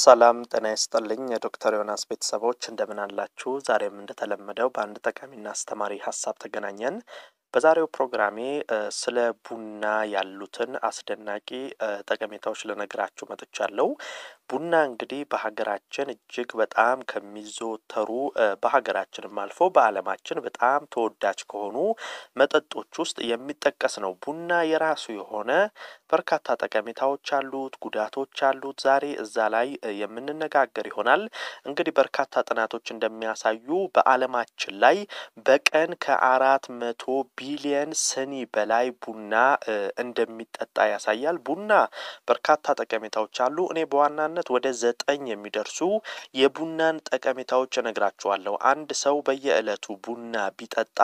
ሰላም ጤና ይስጥልኝ የዶክተር ዮናስ ቤተሰቦች እንደምን አላችሁ? ዛሬም እንደተለመደው በአንድ ጠቃሚና አስተማሪ ሀሳብ ተገናኘን። በዛሬው ፕሮግራሜ ስለ ቡና ያሉትን አስደናቂ ጠቀሜታዎች ልነግራችሁ መጥቻለሁ። ቡና እንግዲህ በሀገራችን እጅግ በጣም ከሚዘወተሩ በሀገራችንም አልፎ በዓለማችን በጣም ተወዳጅ ከሆኑ መጠጦች ውስጥ የሚጠቀስ ነው። ቡና የራሱ የሆነ በርካታ ጠቀሜታዎች አሉት፣ ጉዳቶች አሉት። ዛሬ እዛ ላይ የምንነጋገር ይሆናል። እንግዲህ በርካታ ጥናቶች እንደሚያሳዩ በዓለማችን ላይ በቀን ከአራት መቶ ቢሊየን ስኒ በላይ ቡና እንደሚጠጣ ያሳያል። ቡና በርካታ ጠቀሜታዎች አሉ። እኔ በዋናነት በዋናነት ወደ ዘጠኝ የሚደርሱ የቡናን ጠቀሜታዎች እነግራችኋለሁ። አንድ ሰው በየዕለቱ ቡና ቢጠጣ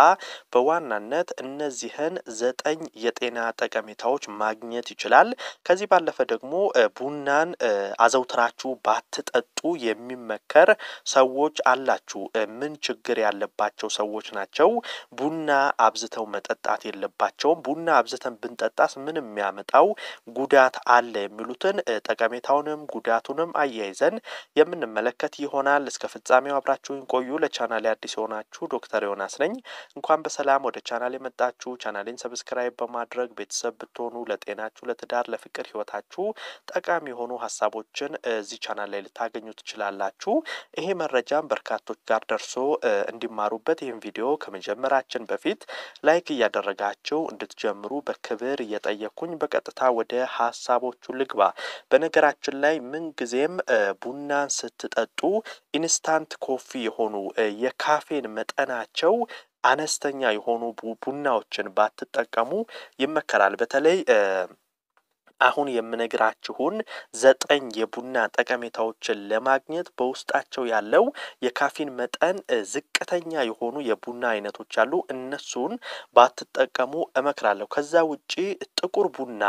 በዋናነት እነዚህን ዘጠኝ የጤና ጠቀሜታዎች ማግኘት ይችላል። ከዚህ ባለፈ ደግሞ ቡናን አዘውትራችሁ ባትጠጡ የሚመከር ሰዎች አላችሁ። ምን ችግር ያለባቸው ሰዎች ናቸው? ቡና አብዝተው መጠጣት የለባቸውም። ቡና አብዝተን ብንጠጣስ ምን የሚያመጣው ጉዳት አለ? የሚሉትን ጠቀሜታውንም ጉዳት መሰናዳቱንም አያይዘን የምንመለከት ይሆናል። እስከ ፍጻሜው አብራችሁን ቆዩ። ለቻናል አዲስ የሆናችሁ ዶክተር ዮናስ ነኝ። እንኳን በሰላም ወደ ቻናል የመጣችሁ። ቻናሌን ሰብስክራይብ በማድረግ ቤተሰብ ብትሆኑ ለጤናችሁ፣ ለትዳር፣ ለፍቅር ህይወታችሁ ጠቃሚ የሆኑ ሀሳቦችን እዚህ ቻናል ላይ ልታገኙ ትችላላችሁ። ይሄ መረጃም በርካቶች ጋር ደርሶ እንዲማሩበት ይህም ቪዲዮ ከመጀመራችን በፊት ላይክ እያደረጋችሁ እንድትጀምሩ በክብር እየጠየኩኝ በቀጥታ ወደ ሀሳቦቹ ልግባ። በነገራችን ላይ ምን ጊዜም ቡናን ስትጠጡ ኢንስታንት ኮፊ የሆኑ የካፌን መጠናቸው አነስተኛ የሆኑ ቡናዎችን ባትጠቀሙ ይመከራል። በተለይ አሁን የምነግራችሁን ዘጠኝ የቡና ጠቀሜታዎችን ለማግኘት በውስጣቸው ያለው የካፊን መጠን ዝቅተኛ የሆኑ የቡና አይነቶች አሉ። እነሱን ባትጠቀሙ እመክራለሁ። ከዛ ውጪ ጥቁር ቡና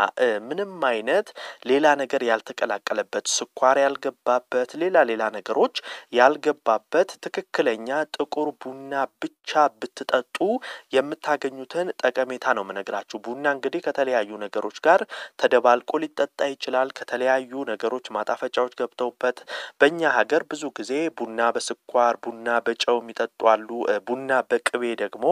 ምንም አይነት ሌላ ነገር ያልተቀላቀለበት፣ ስኳር ያልገባበት፣ ሌላ ሌላ ነገሮች ያልገባበት ትክክለኛ ጥቁር ቡና ብቻ ብትጠጡ የምታገኙትን ጠቀሜታ ነው የምነግራችሁ። ቡና እንግዲህ ከተለያዩ ነገሮች ጋር ተደባል አልቆ ሊጠጣ ይችላል። ከተለያዩ ነገሮች ማጣፈጫዎች ገብተውበት በእኛ ሀገር ብዙ ጊዜ ቡና በስኳር ቡና በጨው የሚጠጡ አሉ። ቡና በቅቤ ደግሞ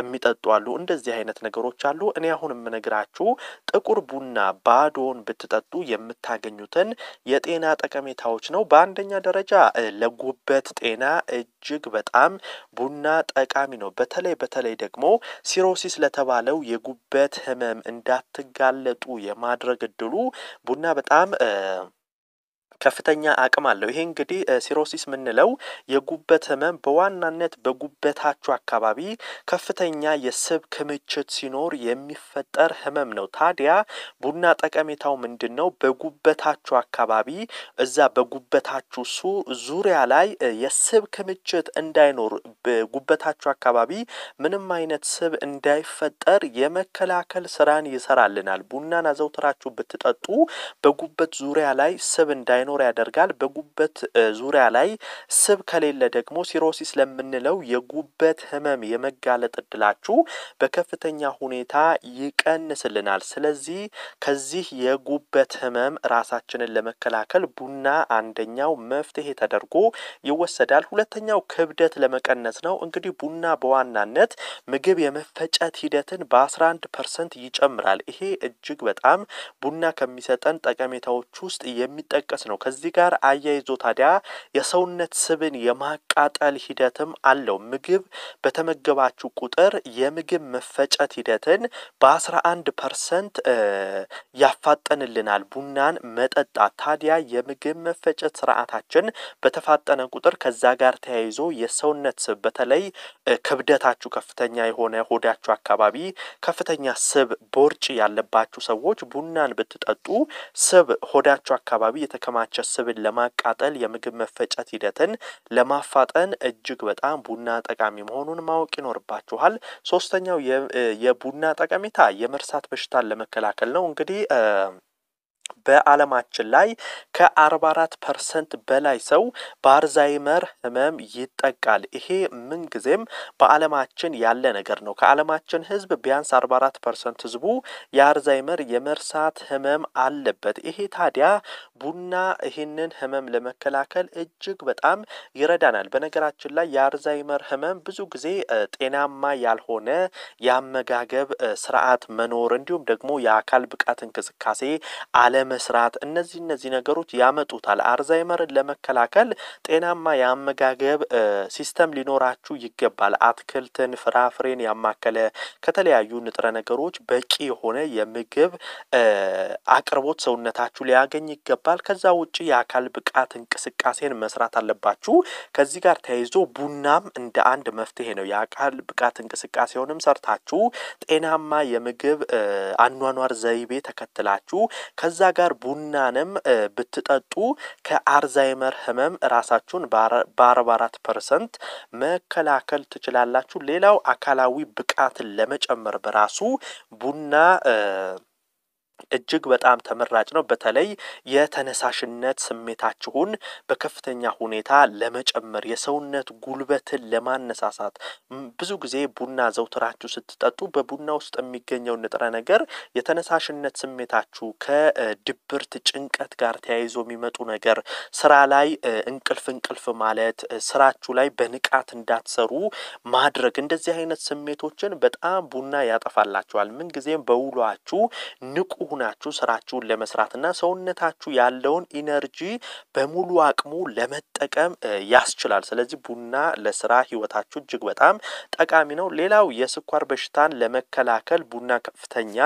የሚጠጡ አሉ። እንደዚህ አይነት ነገሮች አሉ። እኔ አሁን የምነግራችሁ ጥቁር ቡና ባዶን ብትጠጡ የምታገኙትን የጤና ጠቀሜታዎች ነው። በአንደኛ ደረጃ ለጉበት ጤና እጅግ በጣም ቡና ጠቃሚ ነው። በተለይ በተለይ ደግሞ ሲሮሲስ ለተባለው የጉበት ህመም እንዳትጋለጡ የማድረግ እድሉ ቡና በጣም ከፍተኛ አቅም አለው። ይሄ እንግዲህ ሲሮሲስ የምንለው የጉበት ህመም በዋናነት በጉበታችሁ አካባቢ ከፍተኛ የስብ ክምችት ሲኖር የሚፈጠር ህመም ነው። ታዲያ ቡና ጠቀሜታው ምንድን ነው? በጉበታችሁ አካባቢ እዛ በጉበታችሁ ሱ ዙሪያ ላይ የስብ ክምችት እንዳይኖር በጉበታችሁ አካባቢ ምንም አይነት ስብ እንዳይፈጠር የመከላከል ስራን ይሰራልናል። ቡናን አዘውትራችሁ ብትጠጡ በጉበት ዙሪያ ላይ ስብ እንዳይኖር እንዳይኖር ያደርጋል። በጉበት ዙሪያ ላይ ስብ ከሌለ ደግሞ ሲሮሲስ ለምንለው የጉበት ህመም የመጋለጥ እድላችሁ በከፍተኛ ሁኔታ ይቀንስልናል። ስለዚህ ከዚህ የጉበት ህመም ራሳችንን ለመከላከል ቡና አንደኛው መፍትሄ ተደርጎ ይወሰዳል። ሁለተኛው ክብደት ለመቀነስ ነው። እንግዲህ ቡና በዋናነት ምግብ የመፈጨት ሂደትን በ11 ፐርሰንት ይጨምራል። ይሄ እጅግ በጣም ቡና ከሚሰጠን ጠቀሜታዎች ውስጥ የሚጠቀስ ነው። ነው። ከዚህ ጋር አያይዞ ታዲያ የሰውነት ስብን የማቃጠል ሂደትም አለው። ምግብ በተመገባችሁ ቁጥር የምግብ መፈጨት ሂደትን በ11 ፐርሰንት ያፋጠንልናል ቡናን መጠጣት። ታዲያ የምግብ መፈጨት ስርዓታችን በተፋጠነ ቁጥር ከዛ ጋር ተያይዞ የሰውነት ስብ በተለይ ክብደታችሁ ከፍተኛ የሆነ ሆዳችሁ አካባቢ ከፍተኛ ስብ ቦርጭ ያለባችሁ ሰዎች ቡናን ብትጠጡ ስብ ሆዳችሁ አካባቢ የተከማ የሚፈጭባቸው ስብን ለማቃጠል የምግብ መፈጨት ሂደትን ለማፋጠን እጅግ በጣም ቡና ጠቃሚ መሆኑን ማወቅ ይኖርባችኋል። ሶስተኛው የቡና ጠቀሜታ የመርሳት በሽታን ለመከላከል ነው እንግዲህ በዓለማችን ላይ ከ44 ፐርሰንት በላይ ሰው በአርዛይመር ህመም ይጠቃል። ይሄ ምንጊዜም በዓለማችን ያለ ነገር ነው። ከዓለማችን ህዝብ ቢያንስ 44 ፐርሰንት ህዝቡ የአርዛይመር የመርሳት ህመም አለበት። ይሄ ታዲያ ቡና ይህንን ህመም ለመከላከል እጅግ በጣም ይረዳናል። በነገራችን ላይ የአርዛይመር ህመም ብዙ ጊዜ ጤናማ ያልሆነ የአመጋገብ ስርዓት መኖር እንዲሁም ደግሞ የአካል ብቃት እንቅስቃሴ አለ አለመስራት እነዚህ እነዚህ ነገሮች ያመጡታል። አርዛይመርን ለመከላከል ጤናማ የአመጋገብ ሲስተም ሊኖራችሁ ይገባል። አትክልትን፣ ፍራፍሬን ያማከለ ከተለያዩ ንጥረ ነገሮች በቂ የሆነ የምግብ አቅርቦት ሰውነታችሁ ሊያገኝ ይገባል። ከዛ ውጭ የአካል ብቃት እንቅስቃሴን መስራት አለባችሁ። ከዚህ ጋር ተያይዞ ቡናም እንደ አንድ መፍትሄ ነው። የአካል ብቃት እንቅስቃሴውንም ሰርታችሁ ጤናማ የምግብ አኗኗር ዘይቤ ተከትላችሁ ከዛ ጋር ቡናንም ብትጠጡ ከአርዛይመር ህመም ራሳችሁን በአርባ አራት ፐርሰንት መከላከል ትችላላችሁ። ሌላው አካላዊ ብቃትን ለመጨመር በራሱ ቡና እጅግ በጣም ተመራጭ ነው። በተለይ የተነሳሽነት ስሜታችሁን በከፍተኛ ሁኔታ ለመጨመር የሰውነት ጉልበትን ለማነሳሳት ብዙ ጊዜ ቡና ዘውትራችሁ ስትጠጡ በቡና ውስጥ የሚገኘው ንጥረ ነገር የተነሳሽነት ስሜታችሁ ከድብርት ጭንቀት ጋር ተያይዞ የሚመጡ ነገር ስራ ላይ እንቅልፍ እንቅልፍ ማለት ስራችሁ ላይ በንቃት እንዳትሰሩ ማድረግ እንደዚህ አይነት ስሜቶችን በጣም ቡና ያጠፋላችኋል። ምንጊዜም በውሏችሁ ንቁ ሁናችሁ ስራችሁን ለመስራትና ሰውነታችሁ ያለውን ኢነርጂ በሙሉ አቅሙ ለመጠቀም ያስችላል። ስለዚህ ቡና ለስራ ህይወታችሁ እጅግ በጣም ጠቃሚ ነው። ሌላው የስኳር በሽታን ለመከላከል ቡና ከፍተኛ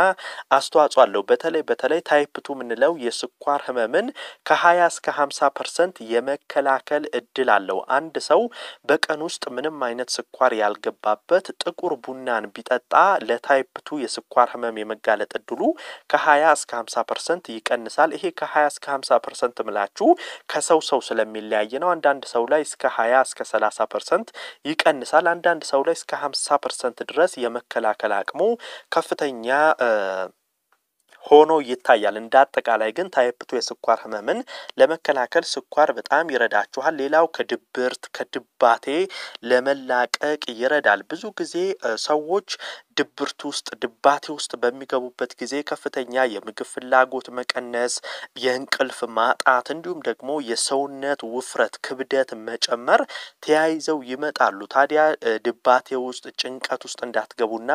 አስተዋጽኦ አለው። በተለይ በተለይ ታይፕ ቱ የምንለው የስኳር ህመምን ከ20 እስከ 50 ፐርሰንት የመከላከል እድል አለው። አንድ ሰው በቀን ውስጥ ምንም አይነት ስኳር ያልገባበት ጥቁር ቡናን ቢጠጣ ለታይፕ ቱ የስኳር ህመም የመጋለጥ እድሉ ከ20 ከሀያ እስከ ሀምሳ ፐርሰንት ይቀንሳል። ይሄ ከ እስከ ሀምሳ ፐርሰንት ምላችሁ ከሰው ሰው ስለሚለያይ ነው። አንዳንድ ሰው ላይ እስከ ሀያ እስከ ሰላሳ ፐርሰንት ይቀንሳል። አንዳንድ ሰው ላይ እስከ ሀምሳ ፐርሰንት ድረስ የመከላከል አቅሙ ከፍተኛ ሆኖ ይታያል። እንደ አጠቃላይ ግን ታይፕቱ የስኳር ህመምን ለመከላከል ስኳር በጣም ይረዳችኋል። ሌላው ከድብርት ከድባቴ ለመላቀቅ ይረዳል። ብዙ ጊዜ ሰዎች ድብርት ውስጥ ድባቴ ውስጥ በሚገቡበት ጊዜ ከፍተኛ የምግብ ፍላጎት መቀነስ፣ የእንቅልፍ ማጣት እንዲሁም ደግሞ የሰውነት ውፍረት፣ ክብደት መጨመር ተያይዘው ይመጣሉ። ታዲያ ድባቴ ውስጥ ጭንቀት ውስጥ እንዳትገቡና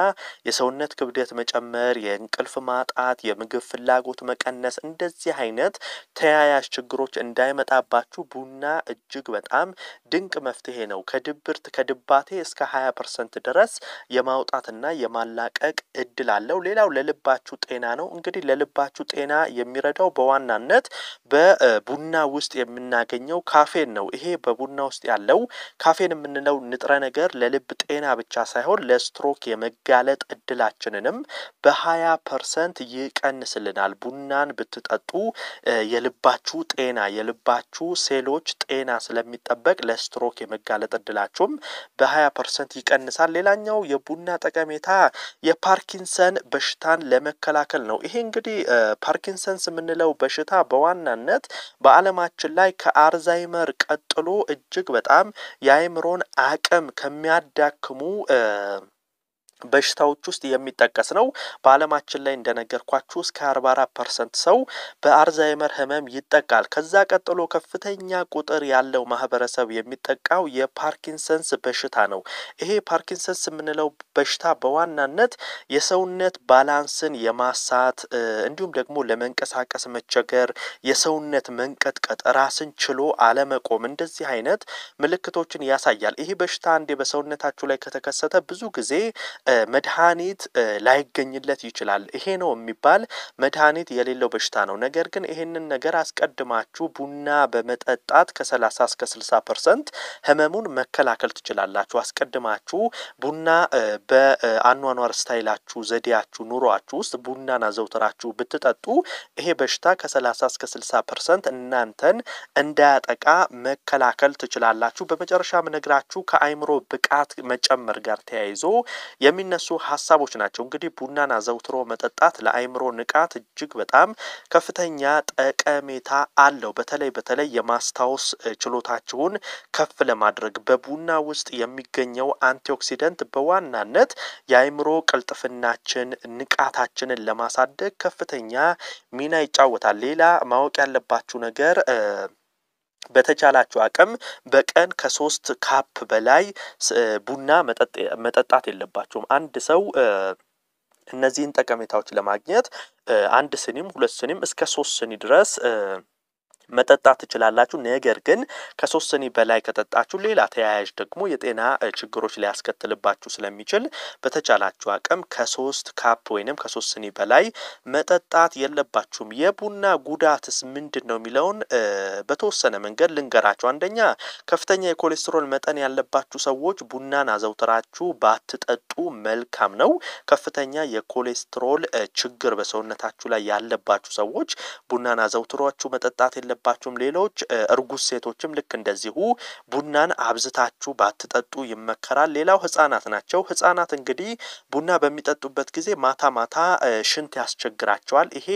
የሰውነት ክብደት መጨመር፣ የእንቅልፍ ማጣት የምግብ ፍላጎት መቀነስ፣ እንደዚህ አይነት ተያያዥ ችግሮች እንዳይመጣባችሁ ቡና እጅግ በጣም ድንቅ መፍትሄ ነው። ከድብርት ከድባቴ እስከ ሀያ ፐርሰንት ድረስ የማውጣትና የማላቀቅ እድል አለው። ሌላው ለልባችሁ ጤና ነው። እንግዲህ ለልባችሁ ጤና የሚረዳው በዋናነት በቡና ውስጥ የምናገኘው ካፌን ነው። ይሄ በቡና ውስጥ ያለው ካፌን የምንለው ንጥረ ነገር ለልብ ጤና ብቻ ሳይሆን ለስትሮክ የመጋለጥ እድላችንንም በሀያ ፐርሰንት ይቀ ይቀንስልናል። ቡናን ብትጠጡ የልባችሁ ጤና የልባችሁ ሴሎች ጤና ስለሚጠበቅ ለስትሮክ የመጋለጥ እድላችሁም በ ፐርሰንት ይቀንሳል። ሌላኛው የቡና ጠቀሜታ የፓርኪንሰን በሽታን ለመከላከል ነው። ይሄ እንግዲህ ፓርኪንሰንስ የምንለው በሽታ በዋናነት በዓለማችን ላይ ከአርዛይመር ቀጥሎ እጅግ በጣም የአእምሮን አቅም ከሚያዳክሙ በሽታዎች ውስጥ የሚጠቀስ ነው። በዓለማችን ላይ እንደነገርኳችሁ እስከ 44 ፐርሰንት ሰው በአርዛይመር ህመም ይጠቃል። ከዛ ቀጥሎ ከፍተኛ ቁጥር ያለው ማህበረሰብ የሚጠቃው የፓርኪንሰንስ በሽታ ነው። ይሄ ፓርኪንሰንስ የምንለው በሽታ በዋናነት የሰውነት ባላንስን የማሳት እንዲሁም ደግሞ ለመንቀሳቀስ መቸገር፣ የሰውነት መንቀጥቀጥ፣ ራስን ችሎ አለመቆም እንደዚህ አይነት ምልክቶችን ያሳያል። ይሄ በሽታ አንዴ በሰውነታችሁ ላይ ከተከሰተ ብዙ ጊዜ መድሃኒት ላይገኝለት ይችላል። ይሄ ነው የሚባል መድሃኒት የሌለው በሽታ ነው። ነገር ግን ይሄንን ነገር አስቀድማችሁ ቡና በመጠጣት ከ30 እስከ 60 ፐርሰንት ህመሙን መከላከል ትችላላችሁ። አስቀድማችሁ ቡና በአኗኗር ስታይላችሁ፣ ዘዴያችሁ፣ ኑሯችሁ ውስጥ ቡናን አዘውትራችሁ ብትጠጡ ይሄ በሽታ ከ30 እስከ 60 ፐርሰንት እናንተን እንዳያጠቃ መከላከል ትችላላችሁ። በመጨረሻ ምነግራችሁ ከአይምሮ ብቃት መጨመር ጋር ተያይዞ የሚነሱ ሀሳቦች ናቸው። እንግዲህ ቡናን አዘውትሮ መጠጣት ለአእምሮ ንቃት እጅግ በጣም ከፍተኛ ጠቀሜታ አለው። በተለይ በተለይ የማስታወስ ችሎታችሁን ከፍ ለማድረግ በቡና ውስጥ የሚገኘው አንቲኦክሲደንት በዋናነት የአእምሮ ቅልጥፍናችን፣ ንቃታችንን ለማሳደግ ከፍተኛ ሚና ይጫወታል። ሌላ ማወቅ ያለባችሁ ነገር በተቻላችሁ አቅም በቀን ከሶስት ካፕ በላይ ቡና መጠጣት የለባችሁም። አንድ ሰው እነዚህን ጠቀሜታዎች ለማግኘት አንድ ስኒም ሁለት ስኒም እስከ ሶስት ስኒ ድረስ መጠጣት ትችላላችሁ። ነገር ግን ከሶስት ስኒ በላይ ከጠጣችሁ ሌላ ተያያዥ ደግሞ የጤና ችግሮች ሊያስከትልባችሁ ስለሚችል በተቻላችሁ አቅም ከሶስት ካፕ ወይንም ከሶስት ስኒ በላይ መጠጣት የለባችሁም። የቡና ጉዳትስ ምንድን ነው የሚለውን በተወሰነ መንገድ ልንገራችሁ። አንደኛ ከፍተኛ የኮሌስትሮል መጠን ያለባችሁ ሰዎች ቡናን አዘውትራችሁ ባትጠጡ መልካም ነው። ከፍተኛ የኮሌስትሮል ችግር በሰውነታችሁ ላይ ያለባችሁ ሰዎች ቡናን አዘውትሯችሁ መጠጣት የለ የለባችሁም። ሌሎች እርጉዝ ሴቶችም ልክ እንደዚሁ ቡናን አብዝታችሁ ባትጠጡ ይመከራል። ሌላው ህጻናት ናቸው። ህጻናት እንግዲህ ቡና በሚጠጡበት ጊዜ ማታ ማታ ሽንት ያስቸግራቸዋል። ይሄ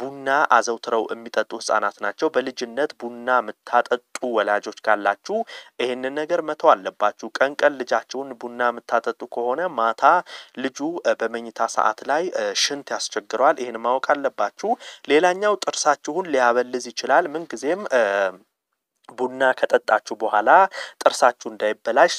ቡና አዘውትረው የሚጠጡ ህጻናት ናቸው። በልጅነት ቡና የምታጠጡ ወላጆች ካላችሁ ይህንን ነገር መተው አለባችሁ። ቀን ቀን ልጃችሁን ቡና የምታጠጡ ከሆነ ማታ ልጁ በመኝታ ሰዓት ላይ ሽንት ያስቸግረዋል። ይህን ማወቅ አለባችሁ። ሌላኛው ጥርሳችሁን ሊያበልዝ ይችላል። ምንጊዜም ቡና ከጠጣችሁ በኋላ ጥርሳችሁ እንዳይበላሽ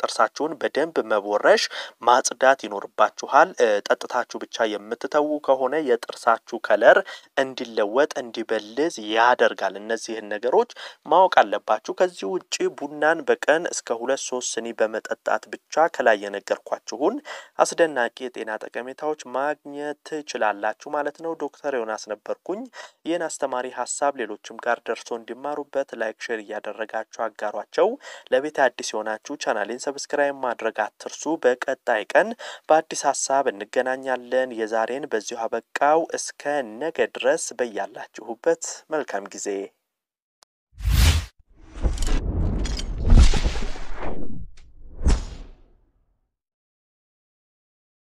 ጥርሳችሁን በደንብ መቦረሽ ማጽዳት ይኖርባችኋል። ጠጥታችሁ ብቻ የምትተዉ ከሆነ የጥርሳችሁ ከለር እንዲለወጥ እንዲበልዝ ያደርጋል። እነዚህን ነገሮች ማወቅ አለባችሁ። ከዚህ ውጭ ቡናን በቀን እስከ ሁለት ሶስት ስኒ በመጠጣት ብቻ ከላይ የነገርኳችሁን አስደናቂ የጤና ጠቀሜታዎች ማግኘት ትችላላችሁ ማለት ነው። ዶክተር ዮናስ ነበርኩኝ። ይህን አስተማሪ ሀሳብ ሌሎችም ጋር ደርሶ እንዲማሩበት ላይክ ሼር እያደረጋችሁ አጋሯቸው። ለቤት አዲስ የሆናችሁ ቻናሌን ሰብስክራይብ ማድረግ አትርሱ። በቀጣይ ቀን በአዲስ ሀሳብ እንገናኛለን። የዛሬን በዚሁ አበቃው። እስከ ነገ ድረስ በያላችሁበት መልካም ጊዜ